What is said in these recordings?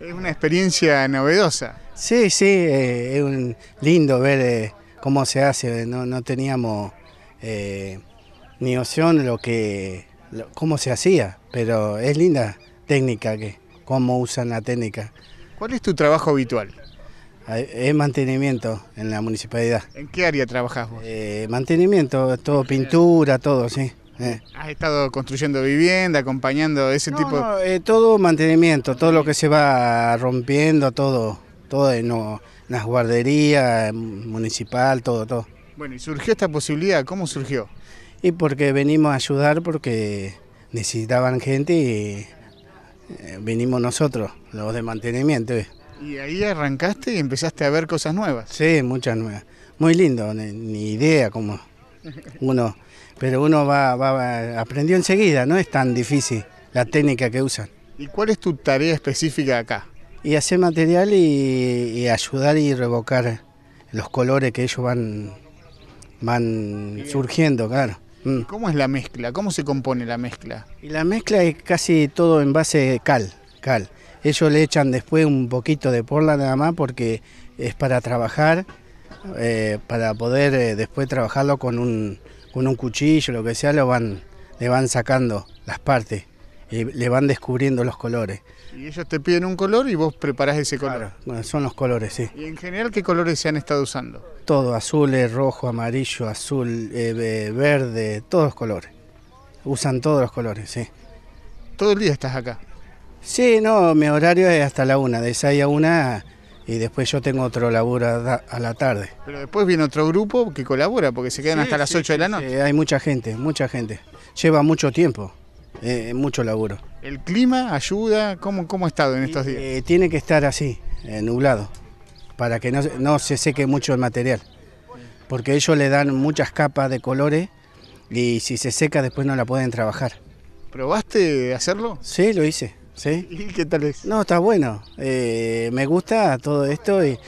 Es una experiencia novedosa. Sí, sí, eh, es un lindo ver eh, cómo se hace. Eh, no, teníamos ni opción lo que, cómo se hacía, pero es linda técnica que cómo usan la técnica. ¿Cuál es tu trabajo habitual? Ah, es mantenimiento en la municipalidad. ¿En qué área trabajas vos? mantenimiento, todo pintura, todo, sí. Eh. ¿Has estado construyendo vivienda, acompañando ese tipo? No, eh, todo mantenimiento, todo lo que se va rompiendo, todo, todo en las guarderías, municipal, todo, todo. Bueno, ¿y surgió esta posibilidad? ¿Cómo surgió? Y porque venimos a ayudar porque necesitaban gente y eh, venimos nosotros, los de mantenimiento. Eh. Y ahí arrancaste y empezaste a ver cosas nuevas. Sí, muchas nuevas. Muy lindo, ni idea cómo uno, pero uno va, aprendió enseguida, no es tan difícil la técnica que usan. ¿Y cuál es tu tarea específica acá? Y hacer material y, ayudar y revocar los colores que ellos van, van surgiendo, claro. Mm. ¿Cómo es la mezcla? ¿Cómo se compone la mezcla? Y la mezcla es casi todo en base cal, cal. Ellos le echan después un poquito de porla nada más porque es para trabajar eh, para poder eh, después trabajarlo con un, con un cuchillo, lo que sea, lo van, le van sacando las partes y le van descubriendo los colores. Y ellos te piden un color y vos preparás ese color. Claro, son los colores, sí. ¿Y en general qué colores se han estado usando? Todo, azul, rojo, amarillo, azul, eh, verde, todos los colores. Usan todos los colores, sí. ¿Todo el día estás acá? Sí, no, mi horario es hasta la una, de 6 a una y después yo tengo otro laburo a, la tarde. Pero después viene otro grupo que colabora porque se quedan hasta las 8 de la noche. Eh, hay mucha gente, mucha gente. Lleva mucho tiempo, eh, eh, mucho laburo. ¿El clima ayuda? ¿Cómo, ha estado en estos días? tiene que estar así, nublado, para que no, no se seque mucho el material. Porque ellos le dan muchas capas de colores y si se seca después no la pueden trabajar. ¿Probaste hacerlo? Sí, lo hice. qué tal es? No, está bueno. Eh, me gusta todo esto y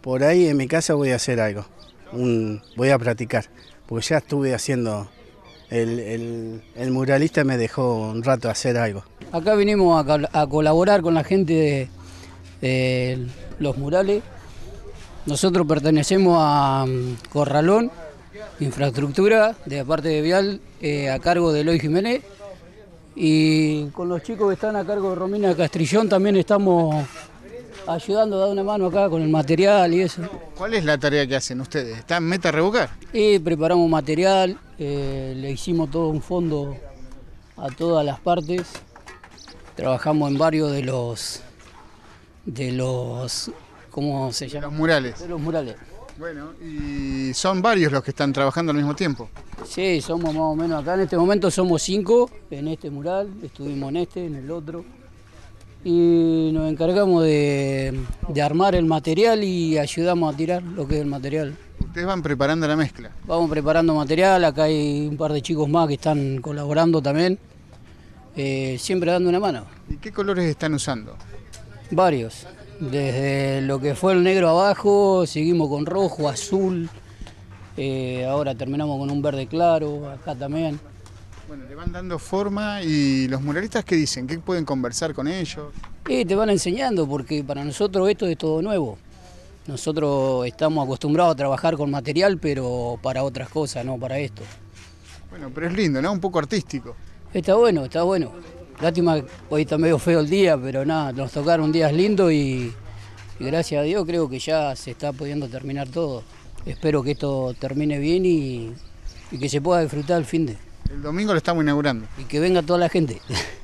por ahí en mi casa voy a hacer algo. voy a practicar. Porque ya estuve haciendo. El, muralista me dejó un rato hacer algo. Acá vinimos a, colaborar con la gente de, los murales. Nosotros pertenecemos a mm, Corralón, infraestructura de la parte de Vial, eh, a cargo de Eloy Jiménez y con los chicos que están a cargo de Romina Castrillón también estamos ayudando dando una mano acá con el material y eso. ¿Cuál es la tarea que hacen ustedes? ¿Están en meta a revocar? preparamos material, eh, le hicimos todo un fondo a todas las partes. Trabajamos en varios de los de los ¿cómo se llama? Los murales. De los murales. Bueno, y son varios los que están trabajando al mismo tiempo. Sí, somos más o menos acá. En este momento somos cinco en este mural, estuvimos en este, en el otro. Y nos encargamos de, armar el material y ayudamos a tirar lo que es el material. Ustedes van preparando la mezcla. Vamos preparando material, acá hay un par de chicos más que están colaborando también, eh, siempre dando una mano. ¿Y qué colores están usando? Varios. Desde lo que fue el negro abajo, seguimos con rojo, azul, eh, ahora terminamos con un verde claro, acá también. Bueno, le van dando forma y los muralistas qué dicen, qué pueden conversar con ellos. Y te van enseñando porque para nosotros esto es todo nuevo. Nosotros estamos acostumbrados a trabajar con material, pero para otras cosas, no para esto. Bueno, pero es lindo, ¿no? Un poco artístico. Está bueno, está bueno. Lástima, hoy está medio feo el día, pero nada, nos tocaron días lindos y, y gracias a Dios creo que ya se está pudiendo terminar todo. Espero que esto termine bien y que se pueda disfrutar el fin de. El domingo lo estamos inaugurando. Y que venga toda la gente.